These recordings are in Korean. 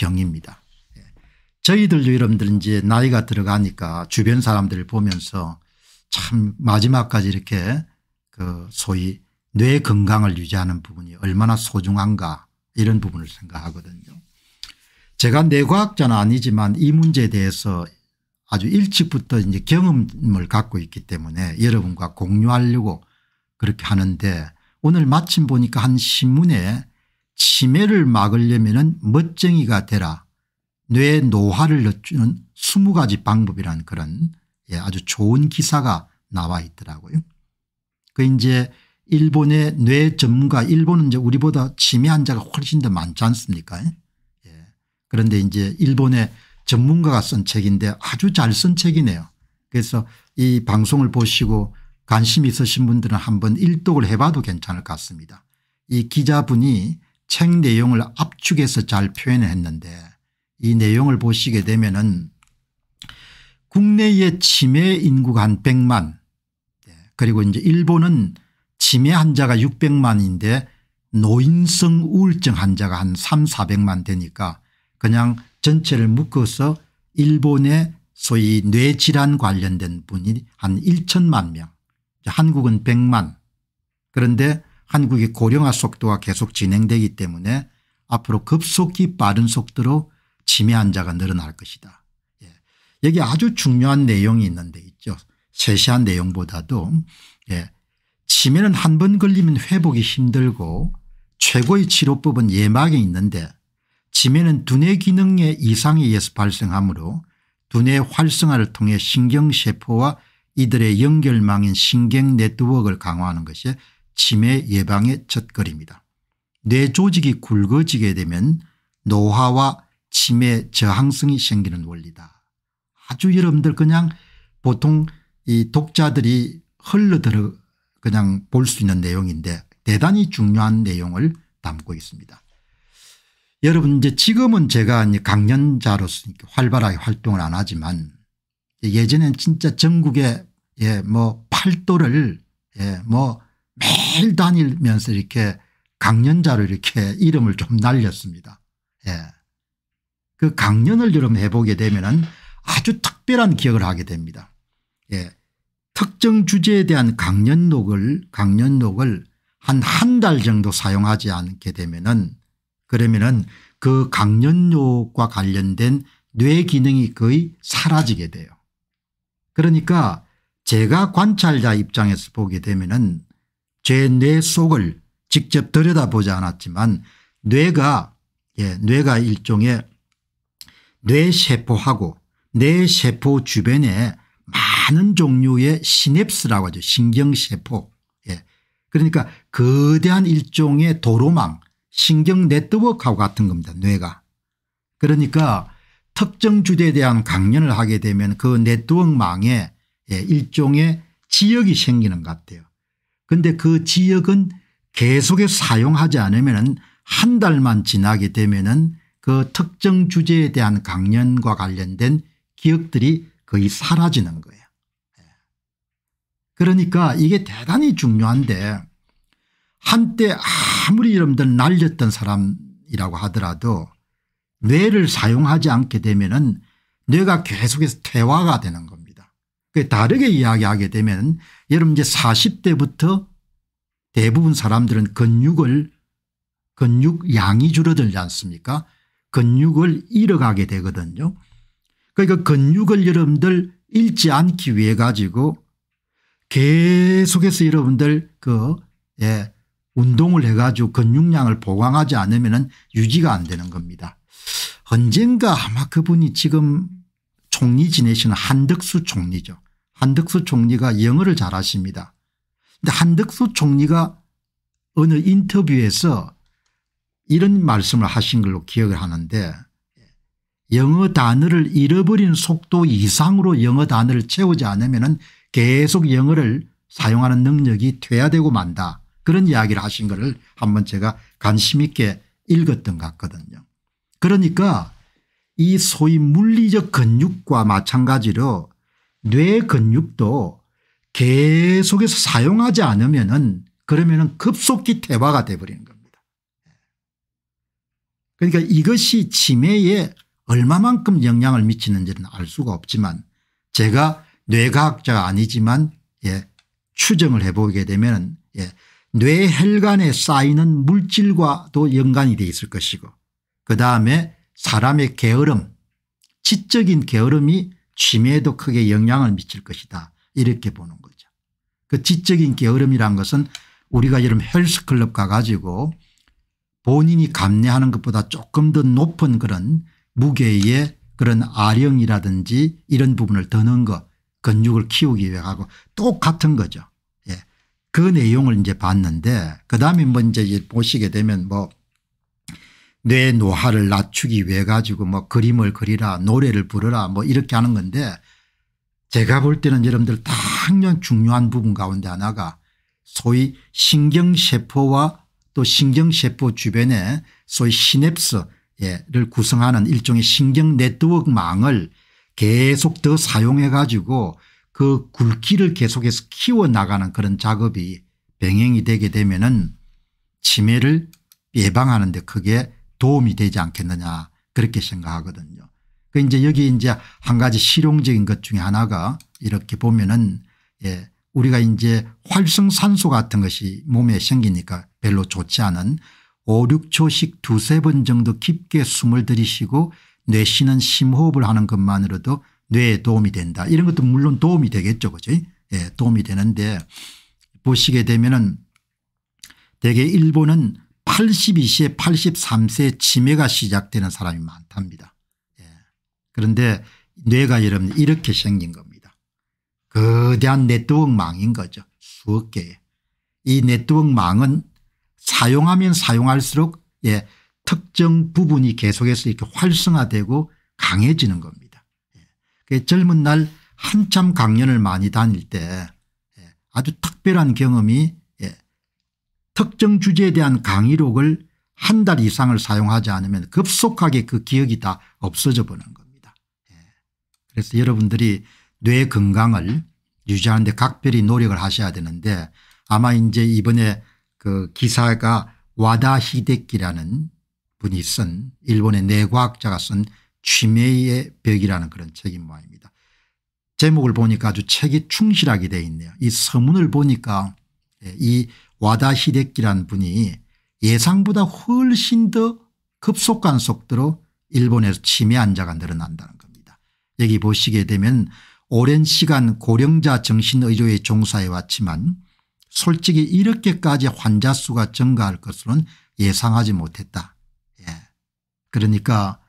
병입니다. 예. 저희들도 여러분들 이제 나이가 들어가니까 주변 사람들을 보면서 참 마지막까지 이렇게 그 소위 뇌 건강을 유지하는 부분이 얼마나 소중한가 이런 부분을 생각하거든요. 제가 뇌과학자는 아니지만 이 문제에 대해서 아주 일찍부터 이제 경험을 갖고 있기 때문에 여러분과 공유하려고 그렇게 하는데 오늘 마침 보니까 한 신문에 치매를 막으려면 멋쟁이가 되라 뇌 노화를 늦추는 20가지 방법이란 그런 예, 아주 좋은 기사가 나와 있더라고요. 그 이제 일본의 뇌 전문가 일본은 이제 우리보다 치매 환자가 훨씬 더 많지 않습니까 예. 그런데 이제 일본의 전문가가 쓴 책인데 아주 잘 쓴 책이네요. 그래서 이 방송을 보시고 관심 있으신 분들은 한번 일독을 해봐도 괜찮을 것 같습니다. 이 기자분이 책 내용을 압축해서 잘표현 했는데 이 내용을 보시게 되면 은 국내의 치매 인구가 한 100만 예, 그리고 이제 일본은 치매 환자가 600만인데 노인성 우울증 환자가 한 3, 400만 되니까 그냥 전체를 묶어서 일본의 소위 뇌질환 관련된 분이 한 1천만 명 한국은 100만 그런데 한국의 고령화 속도가 계속 진행되기 때문에 앞으로 급속히 빠른 속도로 치매 환자가 늘어날 것이다. 예. 여기 아주 중요한 내용이 있는데 있죠. 세세한 내용보다도 예. 치매는 한 번 걸리면 회복이 힘들고 최고의 치료법은 예방에 있는데 치매는 두뇌 기능의 이상에 의해서 발생하므로 두뇌 활성화를 통해 신경세포와 이들의 연결망인 신경 네트워크를 강화하는 것이 치매 예방의 첫걸입니다. 뇌 조직이 굵어지게 되면 노화와 치매 저항성이 생기는 원리다. 아주 여러분들 그냥 보통 이 독자들이 흘러들어 그냥 볼 수 있는 내용인데 대단히 중요한 내용을 담고 있습니다. 여러분 이제 지금은 제가 강연자로서 활발하게 활동을 안 하지만 예전엔 진짜 전국에 예, 뭐 팔도를 예, 뭐 매일 다니면서 이렇게 강연자로 이렇게 이름을 좀 날렸습니다. 예. 그 강연을 여러분 해보게 되면 아주 특별한 기억을 하게 됩니다. 예. 특정 주제에 대한 강연록을 강연록을 한 한 달 정도 사용하지 않게 되면그러면그 강연록과 관련된 뇌 기능이 거의 사라지게 돼요. 그러니까 제가 관찰자 입장에서 보게 되면 제뇌 속을 직접 들여다보지 않았지만 뇌가 예, 뇌가 일종의 뇌세포하고 뇌세포 주변에 많은 종류의 시냅스라고 하죠. 신경세포. 예. 그러니까 거대한 일종의 도로망 신경 네트워크하고 같은 겁니다. 뇌가. 그러니까 특정 주제에 대한 강연을 하게 되면 그 네트워크망에 예, 일종의 지역이 생기는 것 같아요. 그런데 그 지역은 계속해 사용하지 않으면 한 달만 지나게 되면 은그 특정 주제에 대한 강연과 관련된 기억들이 거의 사라지는 거예요. 예. 그러니까 이게 대단히 중요한데 한때 아무리 여러분들 날렸던 사람이라고 하더라도 뇌를 사용하지 않게 되면 은 뇌가 계속해서 퇴화가 되는 겁니다. 그 다르게 이야기하게 되면 여러분 이제 40대부터 대부분 사람들은 근육을 근육 양이 줄어들지 않습니까 근육을 잃어가게 되거든요. 그러니까 근육을 여러분들 잃지 않기 위해 가지고 계속해서 여러분들 그 예, 운동을 해가지고 근육량을 보강하지 않으면 유지가 안 되는 겁니다. 언젠가 아마 그분이 지금 총리 지내시 한덕수 총리죠. 한덕수 총리가 영어를 잘하십니다. 근데 한덕수 총리가 어느 인터뷰에서 이런 말씀을 하신 걸로 기억을 하는데 영어 단어를 잃어버린 속도 이상으로 영어 단어를 채우지 않으면 계속 영어를 사용하는 능력이 돼야 되고 만다 그런 이야기를 하신 것을 한번 제가 관심 있게 읽었던 것 같거든요. 그러니까 이 소위 물리적 근육과 마찬가지로 뇌 근육도 계속해서 사용하지 않으면 은 그러면 은 급속히 퇴화가 돼버리는 겁니다. 그러니까 이것이 치매에 얼마만큼 영향을 미치는지는 알 수가 없지만 제가 뇌과학자가 아니지만 예, 추정을 해보게 되면 예, 뇌혈관에 쌓이는 물질과도 연관이 돼 있을 것이고 그다음에 사람의 게으름 지적인 게으름이 치매에도 크게 영향을 미칠 것이다 이렇게 보는 거죠. 그 지적인 게으름이란 것은 우리가 이런 헬스클럽 가가지고 본인이 감내하는 것보다 조금 더 높은 그런 무게의 그런 아령이라든지 이런 부분을 더 넣은 거 근육을 키우기 위해 하고 똑같은 거죠. 예. 그 내용을 이제 봤는데 그다음에 먼저 뭐 이제 보시게 되면 뭐뇌 노화를 낮추기 위해 가지고 뭐 그림을 그리라 노래를 부르라 뭐 이렇게 하는 건데 제가 볼 때는 여러분들 당연 중요한 부분 가운데 하나가 소위 신경세포와 또 신경세포 주변에 소위 시냅스를 구성하는 일종의 신경 네트워크망을 계속 더 사용해 가지고 그 굵기를 계속해서 키워나가는 그런 작업이 병행이 되게 되면 은 치매를 예방하는 데 크게 도움이 되지 않겠느냐 그렇게 생각하거든요. 그 이제 여기 이제 한 가지 실용적인 것 중에 하나가 이렇게 보면은 예 우리가 이제 활성산소 같은 것이 몸에 생기니까 별로 좋지 않은 5, 6초씩 두세 번 정도 깊게 숨을 들이쉬고 뇌쉬는 심호흡을 하는 것만으로도 뇌에 도움이 된다. 이런 것도 물론 도움이 되겠죠. 그죠? 예, 도움이 되는데 보시게 되면은 대개 일본은 82세 83세 치매가 시작되는 사람이 많답니다. 예. 그런데 뇌가 여러분 이렇게 생긴 겁니다. 거대한 네트워크망인 거죠. 수억 개의. 이 네트워크망은 사용하면 사용할수록 예, 특정 부분이 계속해서 이렇게 활성화되고 강해지는 겁니다. 예. 젊은 날 한참 강연을 많이 다닐 때 예, 아주 특별한 경험이 특정 주제에 대한 강의록을 한 달 이상을 사용하지 않으면 급속하게 그 기억이 다 없어져 버는 겁니다. 예. 그래서 여러분들이 뇌 건강을 유지하는 데 각별히 노력을 하셔야 되는데 아마 이제 이번에 그 기사가 와다 히데키라는 분이 쓴 일본의 뇌과학자가 쓴 취미의 벽이라는 그런 책이 모양입니다. 제목을 보니까 아주 책이 충실하게 되어 있네요. 이 서문을 보니까 예, 이 와다 히데키란 분이 예상보다 훨씬 더 급속한 속도로 일본에서 치매 환자가 늘어난다는 겁니다. 여기 보시게 되면 오랜 시간 고령자 정신의료에 종사해 왔지만 솔직히 이렇게까지 환자 수가 증가할 것으로는 예상하지 못했다. 예. 그러니까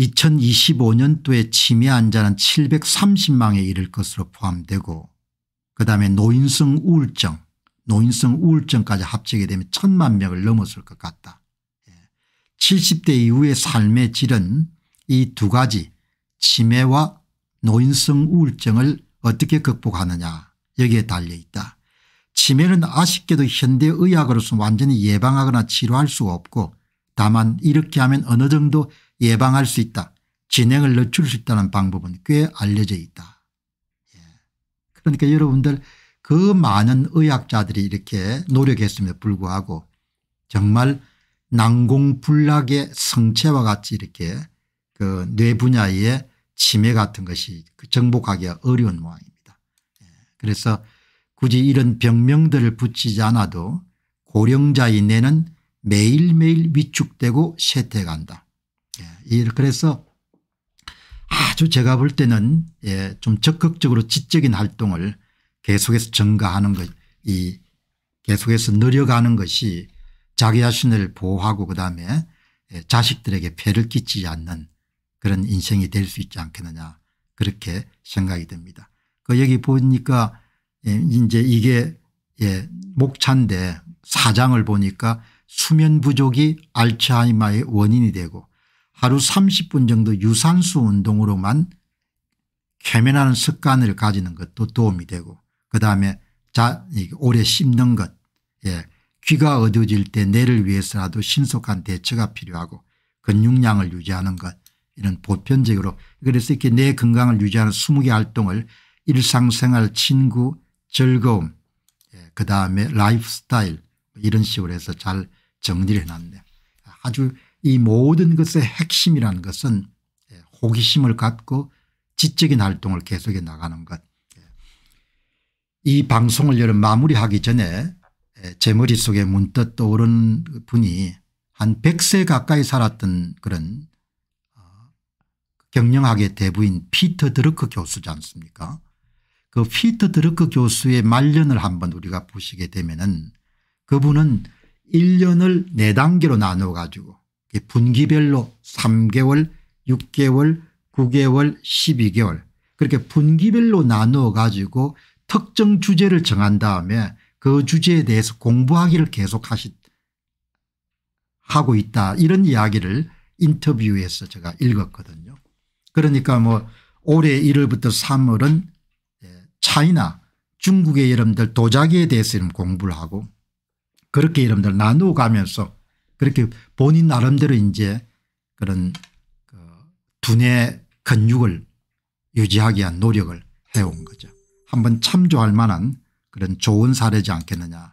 2025년도에 치매 환자는 730만에 이를 것으로 포함되고 그다음에 노인성 우울증 노인성 우울증까지 합치게 되면 천만 명을 넘었을 것 같다. 70대 예. 이후의 삶의 질은 이 두 가지 치매와 노인성 우울증을 어떻게 극복하느냐 여기에 달려있다. 치매는 아쉽게도 현대의학으로서 완전히 예방하거나 치료할 수가 없고 다만 이렇게 하면 어느 정도 예방할 수 있다. 진행을 늦출 수 있다는 방법은 꽤 알려져 있다. 예. 그러니까 여러분들 그 많은 의학자들이 이렇게 노력했음에도 불구하고 정말 난공불락의 성체와 같이 이렇게 그뇌 분야의 치매 같은 것이 그 정복하기가 어려운 모양입니다. 예, 그래서 굳이 이런 병명들을 붙이지 않아도 고령자의 뇌는 매일매일 위축되고 쇠퇴간다. 예, 그래서 아주 제가 볼 때는 예, 좀 적극적으로 지적인 활동을 계속해서 증가하는 것, 이 계속해서 늘려가는 것이 자기 자신을 보호하고 그다음에 예, 자식들에게 폐를 끼치지 않는 그런 인생이 될 수 있지 않겠느냐 그렇게 생각이 듭니다. 그 여기 보니까 예, 이제 이게 예, 목차인데 사장을 보니까 수면 부족이 알츠하이머의 원인이 되고 하루 30분 정도 유산소 운동으로만 쾌면하는 습관을 가지는 것도 도움이 되고 그다음에 자 오래 씹는 것 예. 귀가 어두워질 때 뇌를 위해서라도 신속한 대처가 필요하고 근육량을 유지하는 것 이런 보편적으로 그래서 이렇게 뇌 건강을 유지하는 20개 활동을 일상생활 친구 즐거움 예. 그다음에 라이프스타일 뭐 이런 식으로 해서 잘 정리를 해놨네요. 아주 이 모든 것의 핵심이라는 것은 예, 호기심을 갖고 지적인 활동을 계속해 나가는 것이 방송을 여러 마무리하기 전에 제 머릿속에 문득 떠오른 그 분이 한 100세 가까이 살았던 그런 어, 경영학의 대부인 피터 드르크 교수지 않습니까 그 피터 드르크 교수의 말년을 한번 우리가 보시게 되면은 그분은 1년을 4단계로 나눠 가지고 분기별로 3개월 6개월 9개월 12개월 그렇게 분기별로 나누어 가지고 특정 주제를 정한 다음에 그 주제에 대해서 공부하기를 계속 하시, 하고 있다 이런 이야기를 인터뷰에서 제가 읽었거든요. 그러니까 뭐 올해 1월부터 3월은 예, 차이나 중국의 여러분들 도자기에 대해서 공부를 하고 그렇게 여러분들 나누어 가면서 그렇게 본인 나름대로 이제 그런 그 두뇌 근육을 유지하기 위한 노력을 해온 거죠. 한번 참조할 만한 그런 좋은 사례지 않겠느냐